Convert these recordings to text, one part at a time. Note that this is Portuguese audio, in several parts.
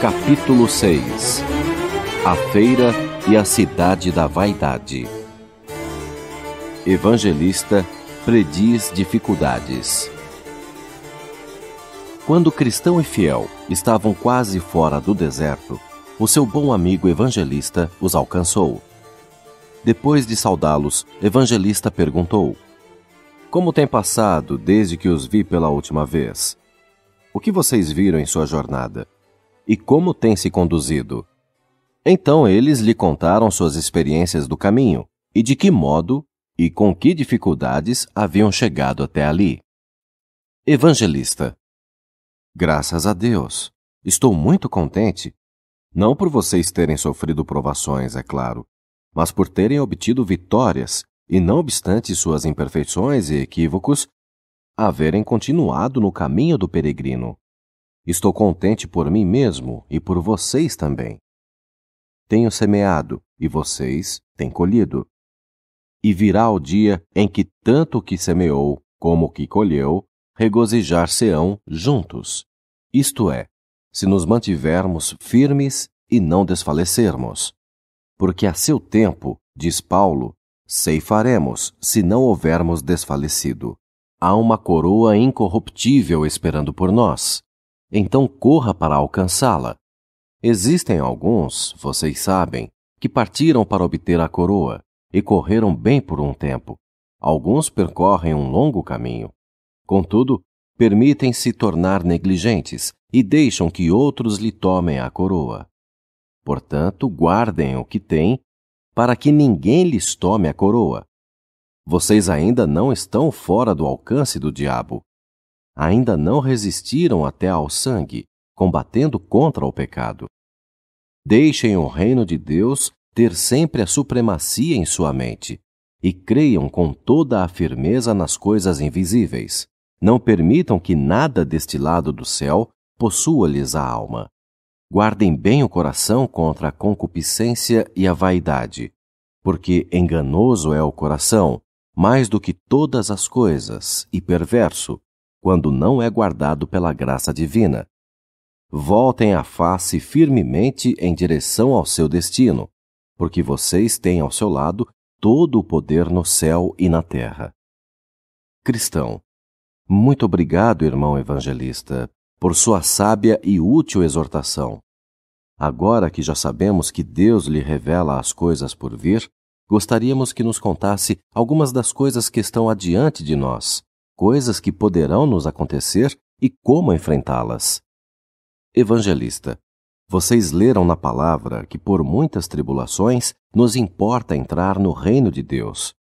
Capítulo 6 A Feira e a Cidade da Vaidade Evangelista prediz dificuldades. Quando Cristão e Fiel estavam quase fora do deserto, o seu bom amigo evangelista os alcançou. Depois de saudá-los, Evangelista perguntou: Como tem passado desde que os vi pela última vez? O que vocês viram em sua jornada? E como tem se conduzido? Então eles lhe contaram suas experiências do caminho e de que modo e com que dificuldades haviam chegado até ali. Evangelista: Graças a Deus, estou muito contente. Não por vocês terem sofrido provações, é claro, mas por terem obtido vitórias, e não obstante suas imperfeições e equívocos, haverem continuado no caminho do peregrino. Estou contente por mim mesmo e por vocês também. Tenho semeado e vocês têm colhido. E virá o dia em que tanto o que semeou como o que colheu regozijar-se-ão juntos. Isto é, se nos mantivermos firmes e não desfalecermos porque a seu tempo, diz Paulo, ceifaremos se não houvermos desfalecido. Há uma coroa incorruptível esperando por nós. Então corra para alcançá-la. Existem alguns, vocês sabem, que partiram para obter a coroa e correram bem por um tempo. Alguns percorrem um longo caminho. Contudo, permitem-se tornar negligentes e deixam que outros lhe tomem a coroa. Portanto, guardem o que têm, para que ninguém lhes tome a coroa. Vocês ainda não estão fora do alcance do diabo. Ainda não resistiram até ao sangue, combatendo contra o pecado. Deixem o reino de Deus ter sempre a supremacia em sua mente e creiam com toda a firmeza nas coisas invisíveis. Não permitam que nada deste lado do céu possua-lhes a alma. Guardem bem o coração contra a concupiscência e a vaidade, porque enganoso é o coração, mais do que todas as coisas, e perverso, quando não é guardado pela graça divina. Voltem a face firmemente em direção ao seu destino, porque vocês têm ao seu lado todo o poder no céu e na terra. Cristão, muito obrigado, irmão evangelista, por sua sábia e útil exortação. Agora que já sabemos que Deus lhe revela as coisas por vir, gostaríamos que nos contasse algumas das coisas que estão adiante de nós, coisas que poderão nos acontecer e como enfrentá-las. Evangelista, vocês leram na palavra que por muitas tribulações nos importa entrar no reino de Deus.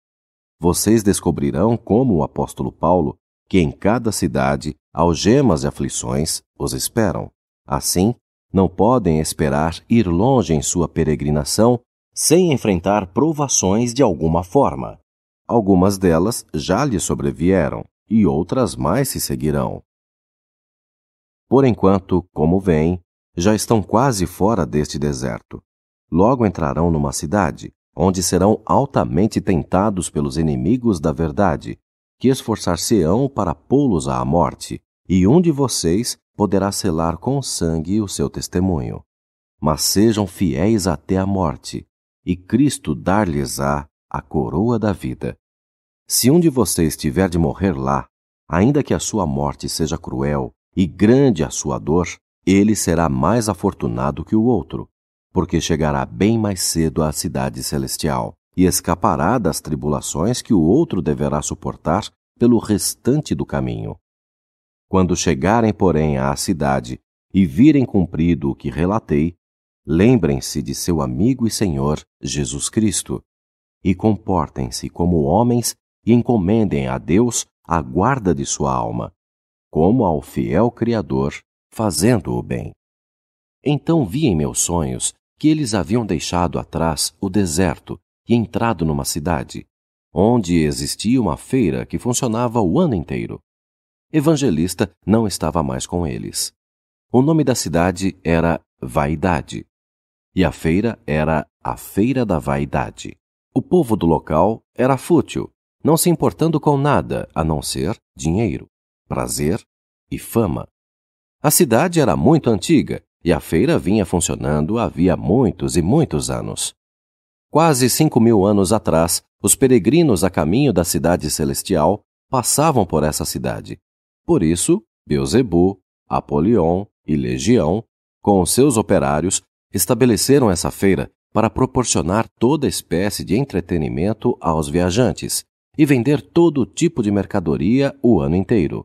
Vocês descobrirão como o apóstolo Paulo que em cada cidade algemas e aflições os esperam. Assim, não podem esperar ir longe em sua peregrinação sem enfrentar provações de alguma forma. Algumas delas já lhe sobrevieram e outras mais se seguirão. Por enquanto, como vêm, já estão quase fora deste deserto. Logo entrarão numa cidade, onde serão altamente tentados pelos inimigos da verdade, que esforçar-se-ão para pô-los à morte, e um de vocês poderá selar com sangue o seu testemunho. Mas sejam fiéis até a morte, e Cristo dar-lhes-á a coroa da vida. Se um de vocês tiver de morrer lá, ainda que a sua morte seja cruel e grande a sua dor, ele será mais afortunado que o outro, porque chegará bem mais cedo à cidade celestial e escapará das tribulações que o outro deverá suportar pelo restante do caminho. Quando chegarem, porém, à cidade e virem cumprido o que relatei, lembrem-se de seu amigo e Senhor Jesus Cristo, e comportem-se como homens e encomendem a Deus a guarda de sua alma, como ao fiel Criador, fazendo o bem. Então vi em meus sonhos que eles haviam deixado atrás o deserto e entrado numa cidade, onde existia uma feira que funcionava o ano inteiro. Evangelista não estava mais com eles. O nome da cidade era Vaidade, e a feira era a Feira da Vaidade. O povo do local era fútil, não se importando com nada a não ser dinheiro, prazer e fama. A cidade era muito antiga e a feira vinha funcionando havia muitos e muitos anos. Quase cinco mil anos atrás, os peregrinos a caminho da cidade celestial passavam por essa cidade. Por isso, Beuzebu, Apolion e Legião, com seus operários, estabeleceram essa feira para proporcionar toda espécie de entretenimento aos viajantes e vender todo tipo de mercadoria o ano inteiro.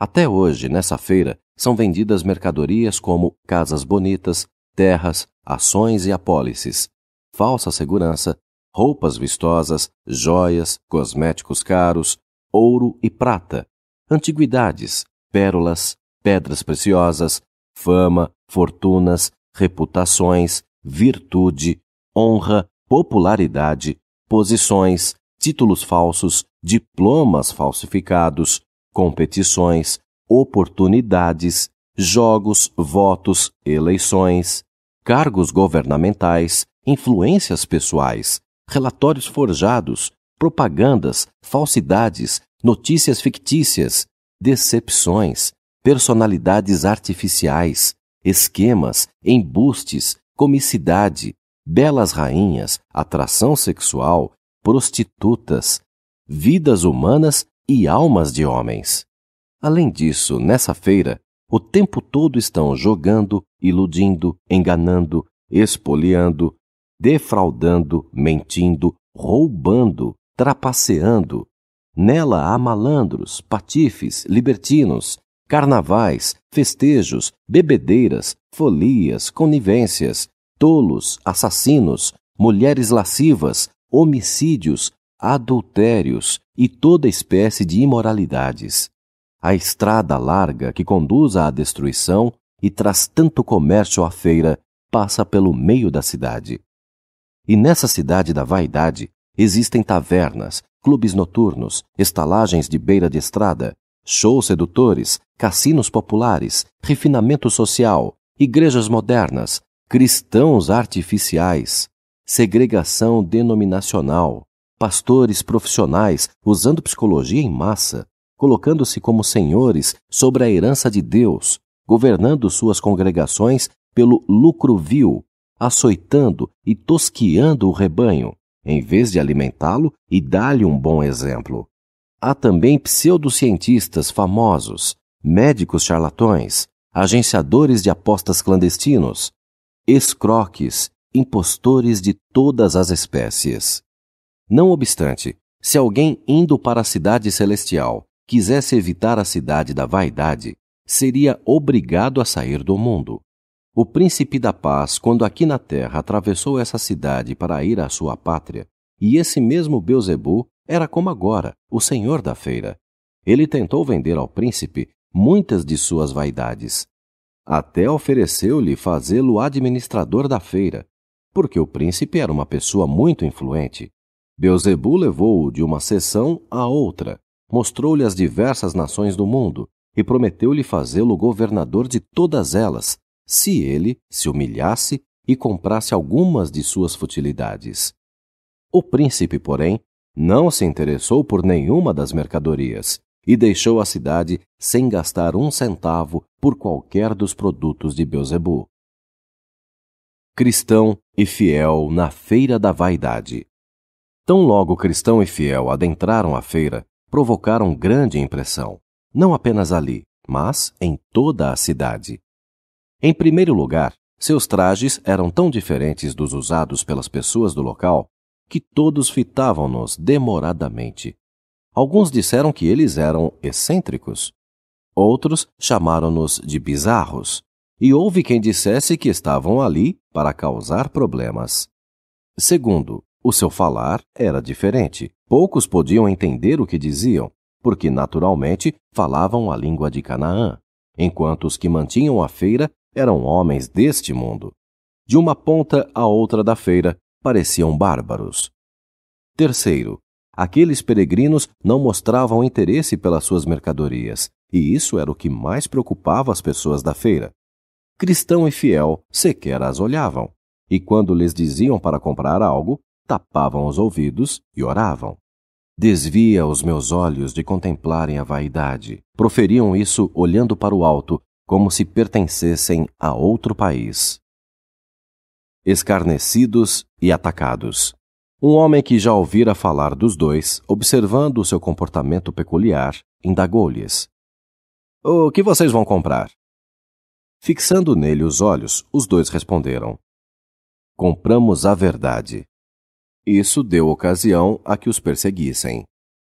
Até hoje, nessa feira, são vendidas mercadorias como casas bonitas, terras, ações e apólices, falsa segurança, roupas vistosas, joias, cosméticos caros, ouro e prata, antiguidades, pérolas, pedras preciosas, fama, fortunas, reputações, virtude, honra, popularidade, posições, títulos falsos, diplomas falsificados, competições, oportunidades, jogos, votos, eleições, cargos governamentais, influências pessoais, relatórios forjados, propagandas, falsidades, notícias fictícias, decepções, personalidades artificiais, esquemas, embustes, comicidade, belas rainhas, atração sexual, prostitutas, vidas humanas e almas de homens. Além disso, nessa feira, o tempo todo estão jogando, iludindo, enganando, espoliando, defraudando, mentindo, roubando, trapaceando. Nela há malandros, patifes, libertinos, carnavais, festejos, bebedeiras, folias, conivências, tolos, assassinos, mulheres lascivas, homicídios, adultérios e toda espécie de imoralidades. A estrada larga que conduz à destruição e traz tanto comércio à feira passa pelo meio da cidade. E nessa cidade da vaidade existem tavernas, clubes noturnos, estalagens de beira de estrada, shows sedutores, cassinos populares, refinamento social, igrejas modernas, cristãos artificiais, segregação denominacional, pastores profissionais usando psicologia em massa, colocando-se como senhores sobre a herança de Deus, governando suas congregações pelo lucro vil, açoitando e tosquiando o rebanho, em vez de alimentá-lo e dar-lhe um bom exemplo. Há também pseudocientistas famosos, médicos charlatões, agenciadores de apostas clandestinos, escroques, impostores de todas as espécies. Não obstante, se alguém indo para a cidade celestial quisesse evitar a cidade da vaidade, seria obrigado a sair do mundo. O príncipe da paz, quando aqui na terra atravessou essa cidade para ir à sua pátria, e esse mesmo Beuzebu era como agora, o senhor da feira. Ele tentou vender ao príncipe muitas de suas vaidades. Até ofereceu-lhe fazê-lo administrador da feira, porque o príncipe era uma pessoa muito influente. Beuzebu levou-o de uma seção a outra, mostrou-lhe as diversas nações do mundo e prometeu-lhe fazê-lo governador de todas elas, se ele se humilhasse e comprasse algumas de suas futilidades. O príncipe, porém, não se interessou por nenhuma das mercadorias e deixou a cidade sem gastar um centavo por qualquer dos produtos de Beuzebu. Cristão e fiel na feira da vaidade. Tão logo Cristão e fiel adentraram a feira, provocaram grande impressão, não apenas ali, mas em toda a cidade. Em primeiro lugar, seus trajes eram tão diferentes dos usados pelas pessoas do local que todos fitavam-nos demoradamente. Alguns disseram que eles eram excêntricos, outros chamaram-nos de bizarros, e houve quem dissesse que estavam ali para causar problemas. Segundo, o seu falar era diferente. Poucos podiam entender o que diziam, porque naturalmente falavam a língua de Canaã, enquanto os que mantinham a feira eram homens deste mundo. De uma ponta à outra da feira, pareciam bárbaros. Terceiro, aqueles peregrinos não mostravam interesse pelas suas mercadorias, e isso era o que mais preocupava as pessoas da feira. Cristão e fiel sequer as olhavam, e quando lhes diziam para comprar algo, tapavam os ouvidos e oravam. Desvia os meus olhos de contemplarem a vaidade. Proferiam isso olhando para o alto, como se pertencessem a outro país. Escarnecidos e atacados. Um homem que já ouvira falar dos dois, observando o seu comportamento peculiar, indagou-lhes: O que vocês vão comprar? Fixando nele os olhos, os dois responderam: Compramos a verdade. Isso deu ocasião a que os perseguissem.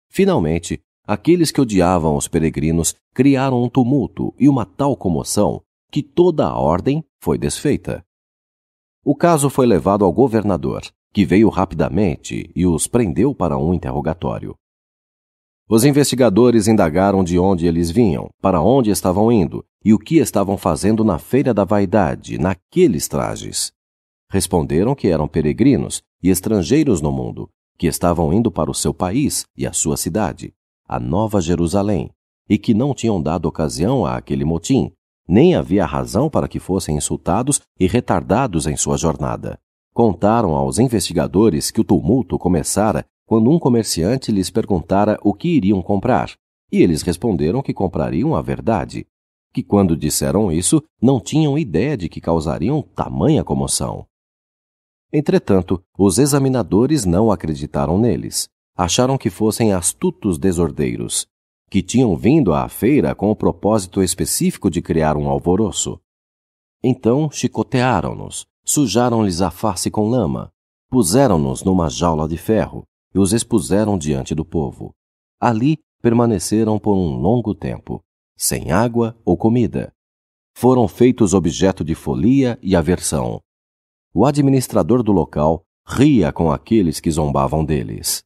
Finalmente, Aqueles que odiavam os peregrinos criaram um tumulto e uma tal comoção que toda a ordem foi desfeita. O caso foi levado ao governador, que veio rapidamente e os prendeu para um interrogatório. Os investigadores indagaram de onde eles vinham, para onde estavam indo e o que estavam fazendo na Feira da Vaidade, naqueles trajes. Responderam que eram peregrinos e estrangeiros no mundo, que estavam indo para o seu país e a sua cidade, a Nova Jerusalém, e que não tinham dado ocasião àquele motim, nem havia razão para que fossem insultados e retardados em sua jornada. Contaram aos investigadores que o tumulto começara quando um comerciante lhes perguntara o que iriam comprar, e eles responderam que comprariam a verdade, que quando disseram isso não tinham ideia de que causariam tamanha comoção. Entretanto, os examinadores não acreditaram neles acharam que fossem astutos desordeiros, que tinham vindo à feira com o propósito específico de criar um alvoroço. Então chicotearam-nos, sujaram-lhes a face com lama, puseram-nos numa jaula de ferro e os expuseram diante do povo. Ali permaneceram por um longo tempo, sem água ou comida. Foram feitos objeto de folia e aversão. O administrador do local ria com aqueles que zombavam deles.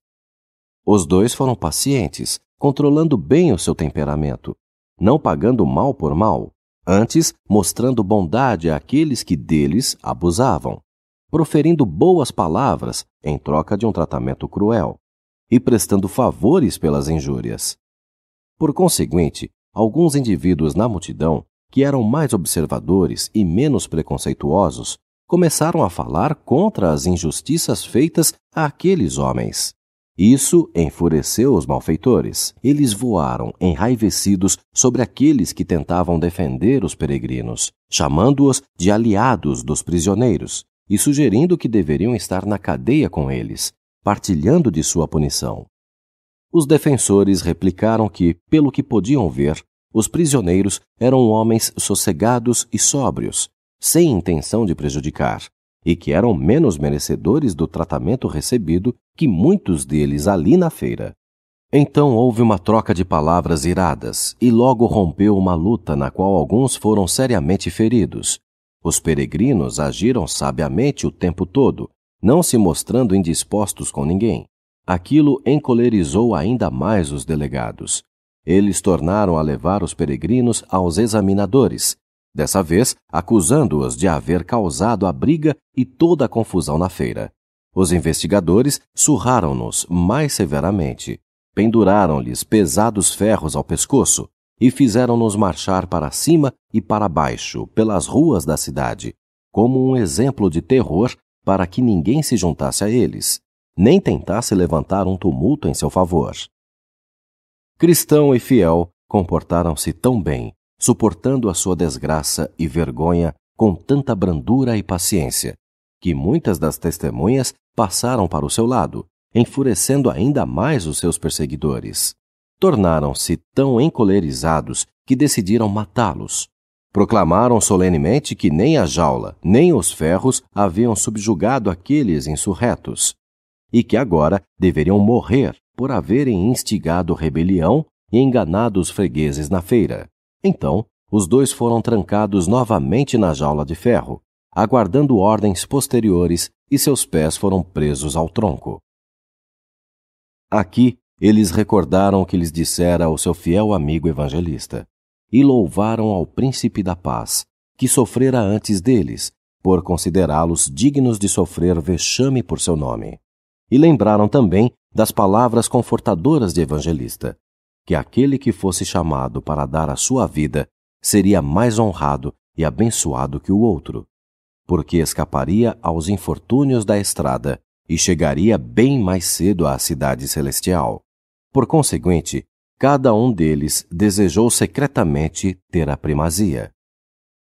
Os dois foram pacientes, controlando bem o seu temperamento, não pagando mal por mal, antes mostrando bondade àqueles que deles abusavam, proferindo boas palavras em troca de um tratamento cruel e prestando favores pelas injúrias. Por conseguinte, alguns indivíduos na multidão, que eram mais observadores e menos preconceituosos, começaram a falar contra as injustiças feitas àqueles homens. Isso enfureceu os malfeitores. Eles voaram enraivecidos sobre aqueles que tentavam defender os peregrinos, chamando-os de aliados dos prisioneiros e sugerindo que deveriam estar na cadeia com eles, partilhando de sua punição. Os defensores replicaram que, pelo que podiam ver, os prisioneiros eram homens sossegados e sóbrios, sem intenção de prejudicar, e que eram menos merecedores do tratamento recebido que muitos deles ali na feira. Então houve uma troca de palavras iradas e logo rompeu uma luta na qual alguns foram seriamente feridos. Os peregrinos agiram sabiamente o tempo todo, não se mostrando indispostos com ninguém. Aquilo encolerizou ainda mais os delegados. Eles tornaram a levar os peregrinos aos examinadores, dessa vez acusando-os de haver causado a briga e toda a confusão na feira. Os investigadores surraram-nos mais severamente, penduraram-lhes pesados ferros ao pescoço e fizeram-nos marchar para cima e para baixo pelas ruas da cidade, como um exemplo de terror para que ninguém se juntasse a eles, nem tentasse levantar um tumulto em seu favor. Cristão e fiel comportaram-se tão bem suportando a sua desgraça e vergonha com tanta brandura e paciência, que muitas das testemunhas passaram para o seu lado, enfurecendo ainda mais os seus perseguidores. Tornaram-se tão encolerizados que decidiram matá-los. Proclamaram solenemente que nem a jaula, nem os ferros haviam subjugado aqueles insurretos, e que agora deveriam morrer por haverem instigado rebelião e enganado os fregueses na feira. Então, os dois foram trancados novamente na jaula de ferro, aguardando ordens posteriores e seus pés foram presos ao tronco. Aqui, eles recordaram o que lhes dissera o seu fiel amigo evangelista, e louvaram ao príncipe da paz, que sofrera antes deles, por considerá-los dignos de sofrer vexame por seu nome. E lembraram também das palavras confortadoras de evangelista, que aquele que fosse chamado para dar a sua vida seria mais honrado e abençoado que o outro, porque escaparia aos infortúnios da estrada e chegaria bem mais cedo à cidade celestial. Por conseguinte, cada um deles desejou secretamente ter a primazia.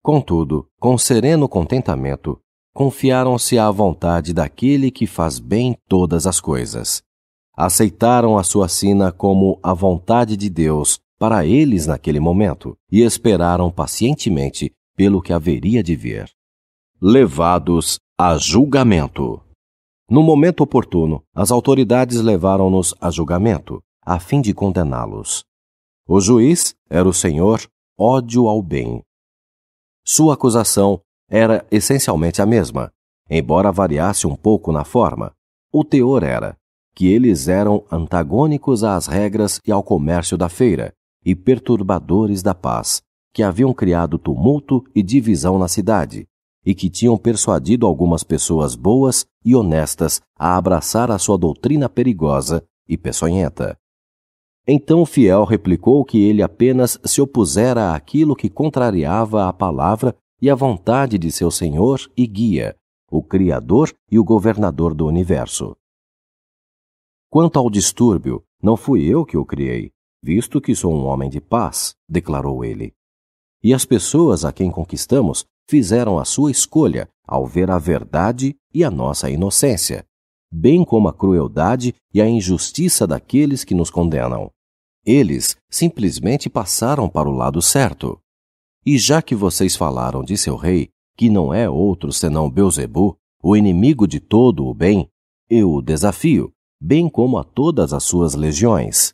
Contudo, com sereno contentamento, confiaram-se à vontade daquele que faz bem todas as coisas, aceitaram a sua sina como a vontade de Deus para eles naquele momento e esperaram pacientemente pelo que haveria de vir. Levados a julgamento. No momento oportuno, as autoridades levaram-nos a julgamento, a fim de condená-los. O juiz era o senhor ódio ao bem. Sua acusação era essencialmente a mesma, embora variasse um pouco na forma. O teor era: que eles eram antagônicos às regras e ao comércio da feira e perturbadores da paz, que haviam criado tumulto e divisão na cidade e que tinham persuadido algumas pessoas boas e honestas a abraçar a sua doutrina perigosa e peçonhenta. Então o fiel replicou que ele apenas se opusera àquilo que contrariava a palavra e a vontade de seu Senhor e guia, o Criador e o Governador do universo. Quanto ao distúrbio, não fui eu que o criei, visto que sou um homem de paz, declarou ele. E as pessoas a quem conquistamos fizeram a sua escolha ao ver a verdade e a nossa inocência, bem como a crueldade e a injustiça daqueles que nos condenam. Eles simplesmente passaram para o lado certo. E já que vocês falaram de seu rei, que não é outro senão Beuzebu, o inimigo de todo o bem, eu o desafio bem como a todas as suas legiões.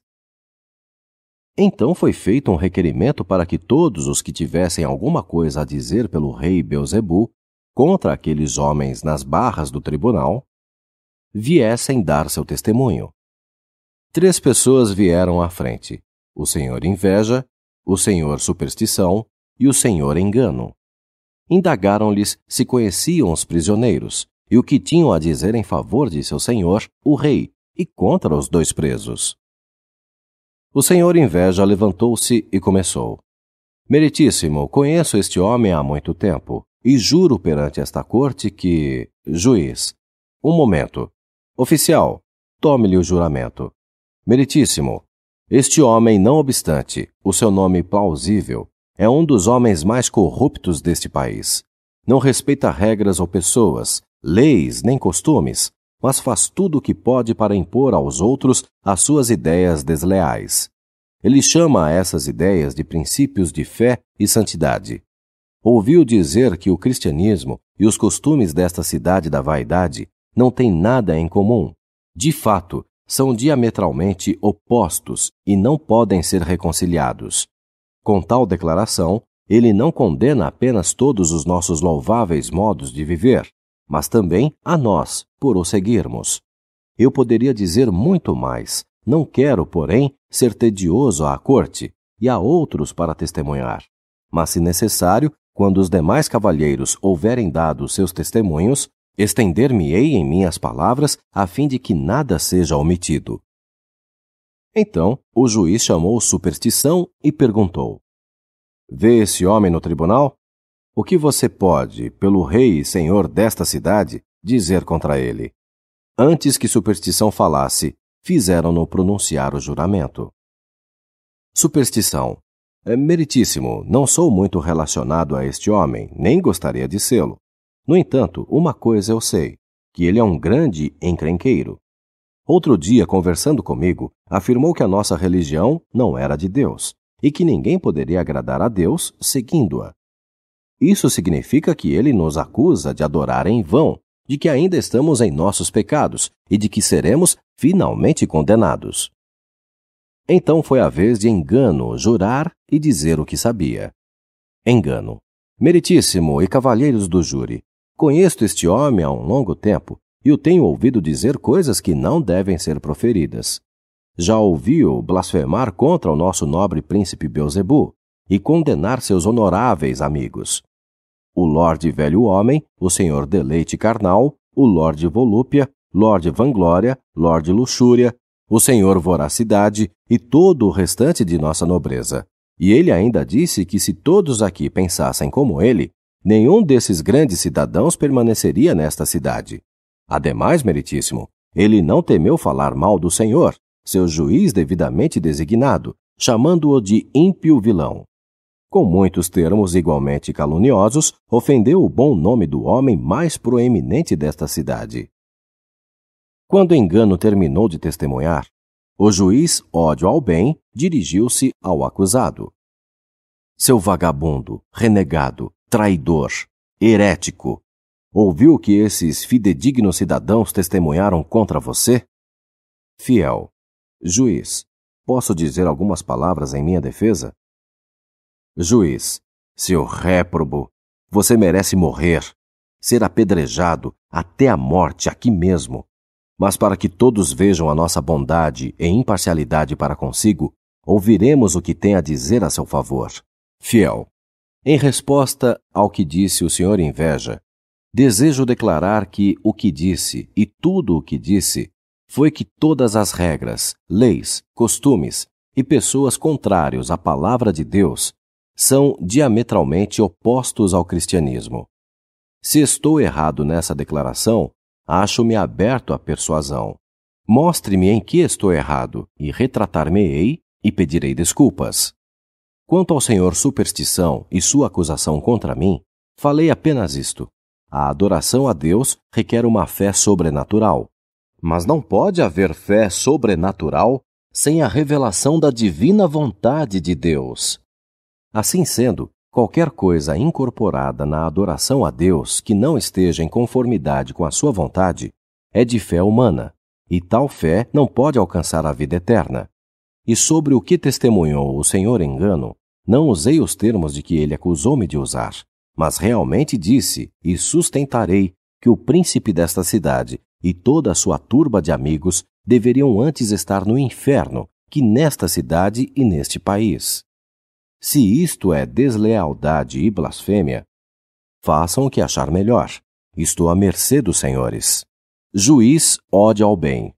Então foi feito um requerimento para que todos os que tivessem alguma coisa a dizer pelo rei Beelzebu contra aqueles homens nas barras do tribunal viessem dar seu testemunho. Três pessoas vieram à frente: o senhor inveja, o senhor superstição e o senhor engano. Indagaram-lhes se conheciam os prisioneiros e o que tinham a dizer em favor de seu senhor, o rei, e contra os dois presos. O senhor Inveja levantou-se e começou: Meritíssimo, conheço este homem há muito tempo e juro perante esta corte que. Juiz. Um momento. Oficial, tome-lhe o juramento. Meritíssimo, este homem, não obstante o seu nome plausível, é um dos homens mais corruptos deste país. Não respeita regras ou pessoas, leis nem costumes, mas faz tudo o que pode para impor aos outros as suas ideias desleais. Ele chama essas ideias de princípios de fé e santidade. Ouviu dizer que o cristianismo e os costumes desta cidade da vaidade não têm nada em comum. De fato, são diametralmente opostos e não podem ser reconciliados. Com tal declaração, ele não condena apenas todos os nossos louváveis modos de viver, mas também a nós, por o seguirmos. Eu poderia dizer muito mais, não quero, porém, ser tedioso à corte e a outros para testemunhar. Mas, se necessário, quando os demais cavalheiros houverem dado seus testemunhos, estender-me-ei em minhas palavras a fim de que nada seja omitido. Então o juiz chamou superstição e perguntou: Vê esse homem no tribunal? O que você pode, pelo rei e senhor desta cidade, dizer contra ele? Antes que superstição falasse, fizeram-no pronunciar o juramento. Superstição. É meritíssimo, não sou muito relacionado a este homem, nem gostaria de sê-lo. No entanto, uma coisa eu sei, que ele é um grande encrenqueiro. Outro dia, conversando comigo, afirmou que a nossa religião não era de Deus e que ninguém poderia agradar a Deus seguindo-a. Isso significa que ele nos acusa de adorar em vão, de que ainda estamos em nossos pecados e de que seremos finalmente condenados. Então foi a vez de Engano jurar e dizer o que sabia. Engano. Meritíssimo e cavalheiros do júri, conheço este homem há um longo tempo e o tenho ouvido dizer coisas que não devem ser proferidas. Já ouvi-o blasfemar contra o nosso nobre príncipe Beuzebu e condenar seus honoráveis amigos o Lorde Velho Homem, o Senhor Deleite Carnal, o Lorde Volúpia, Lorde Vanglória, Lorde Luxúria, o Senhor Voracidade e todo o restante de nossa nobreza. E ele ainda disse que se todos aqui pensassem como ele, nenhum desses grandes cidadãos permaneceria nesta cidade. Ademais, meritíssimo, ele não temeu falar mal do Senhor, seu juiz devidamente designado, chamando-o de ímpio vilão com muitos termos igualmente caluniosos, ofendeu o bom nome do homem mais proeminente desta cidade. Quando Engano terminou de testemunhar, o juiz, ódio ao bem, dirigiu-se ao acusado. Seu vagabundo, renegado, traidor, herético, ouviu que esses fidedignos cidadãos testemunharam contra você? Fiel. Juiz, posso dizer algumas palavras em minha defesa? Juiz, seu réprobo, você merece morrer, ser apedrejado até a morte aqui mesmo. Mas para que todos vejam a nossa bondade e imparcialidade para consigo, ouviremos o que tem a dizer a seu favor. Fiel. Em resposta ao que disse o senhor Inveja, desejo declarar que o que disse e tudo o que disse foi que todas as regras, leis, costumes e pessoas contrários à palavra de Deus são diametralmente opostos ao cristianismo. Se estou errado nessa declaração, acho-me aberto à persuasão. Mostre-me em que estou errado e retratar-me-ei e pedirei desculpas. Quanto ao senhor superstição e sua acusação contra mim, falei apenas isto. A adoração a Deus requer uma fé sobrenatural. Mas não pode haver fé sobrenatural sem a revelação da divina vontade de Deus. Assim sendo, qualquer coisa incorporada na adoração a Deus que não esteja em conformidade com a sua vontade é de fé humana, e tal fé não pode alcançar a vida eterna. E sobre o que testemunhou o Senhor engano, não usei os termos de que ele acusou-me de usar, mas realmente disse e sustentarei que o príncipe desta cidade e toda a sua turba de amigos deveriam antes estar no inferno que nesta cidade e neste país. Se isto é deslealdade e blasfêmia, façam o que achar melhor. Estou à mercê dos senhores. Juiz ode ao bem.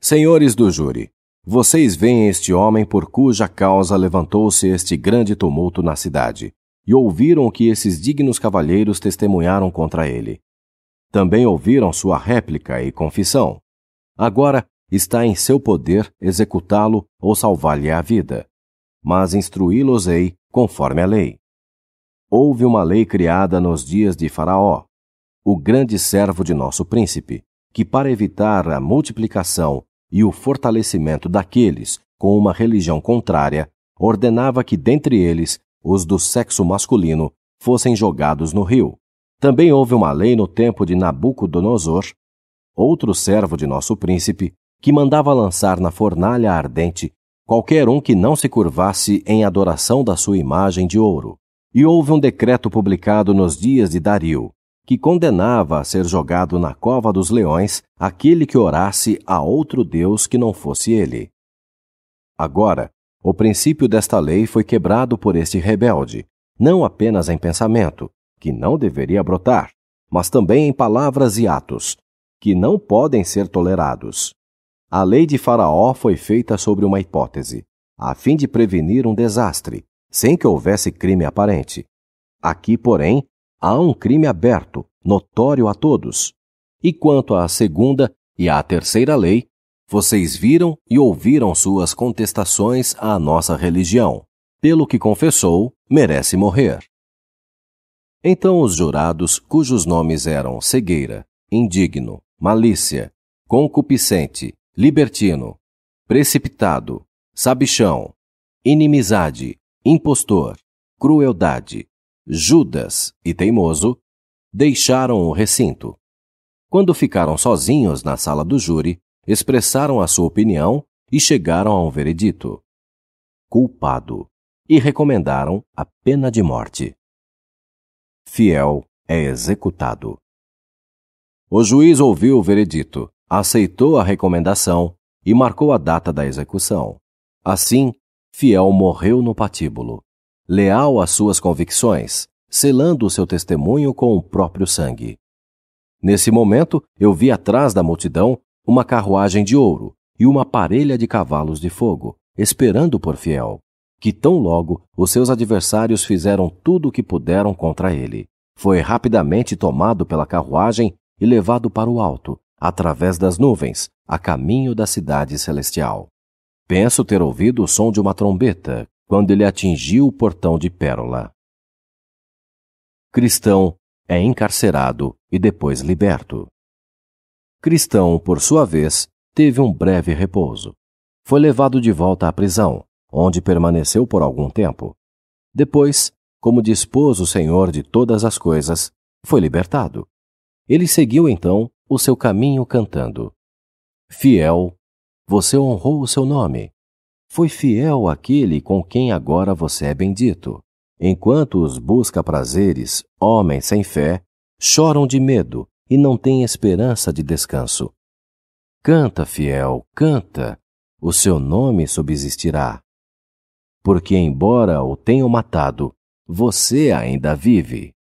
Senhores do júri, vocês veem este homem por cuja causa levantou-se este grande tumulto na cidade, e ouviram o que esses dignos cavalheiros testemunharam contra ele. Também ouviram sua réplica e confissão. Agora está em seu poder executá-lo ou salvar-lhe a vida mas instruí-los-ei conforme a lei. Houve uma lei criada nos dias de Faraó, o grande servo de nosso príncipe, que para evitar a multiplicação e o fortalecimento daqueles com uma religião contrária, ordenava que dentre eles os do sexo masculino fossem jogados no rio. Também houve uma lei no tempo de Nabucodonosor, outro servo de nosso príncipe, que mandava lançar na fornalha ardente qualquer um que não se curvasse em adoração da sua imagem de ouro. E houve um decreto publicado nos dias de Dario, que condenava a ser jogado na cova dos leões aquele que orasse a outro Deus que não fosse ele. Agora, o princípio desta lei foi quebrado por este rebelde, não apenas em pensamento, que não deveria brotar, mas também em palavras e atos, que não podem ser tolerados. A lei de Faraó foi feita sobre uma hipótese, a fim de prevenir um desastre, sem que houvesse crime aparente. Aqui, porém, há um crime aberto, notório a todos. E quanto à segunda e à terceira lei, vocês viram e ouviram suas contestações à nossa religião. Pelo que confessou, merece morrer. Então os jurados, cujos nomes eram cegueira, indigno, malícia, concupiscente, libertino, precipitado, sabichão, inimizade, impostor, crueldade, Judas e teimoso, deixaram o recinto. Quando ficaram sozinhos na sala do júri, expressaram a sua opinião e chegaram a um veredito: culpado, e recomendaram a pena de morte. Fiel é executado. O juiz ouviu o veredito aceitou a recomendação e marcou a data da execução. Assim, Fiel morreu no patíbulo, leal às suas convicções, selando o seu testemunho com o próprio sangue. Nesse momento, eu vi atrás da multidão uma carruagem de ouro e uma parelha de cavalos de fogo, esperando por Fiel, que tão logo os seus adversários fizeram tudo o que puderam contra ele. Foi rapidamente tomado pela carruagem e levado para o alto, através das nuvens, a caminho da cidade celestial. Penso ter ouvido o som de uma trombeta quando ele atingiu o portão de pérola. Cristão é encarcerado e depois liberto. Cristão, por sua vez, teve um breve repouso. Foi levado de volta à prisão, onde permaneceu por algum tempo. Depois, como dispôs o Senhor de todas as coisas, foi libertado. Ele seguiu então o seu caminho cantando: Fiel, você honrou o seu nome. Foi fiel aquele com quem agora você é bendito. Enquanto os busca prazeres, homens sem fé choram de medo e não têm esperança de descanso. Canta, fiel, canta, o seu nome subsistirá. Porque, embora o tenham matado, você ainda vive.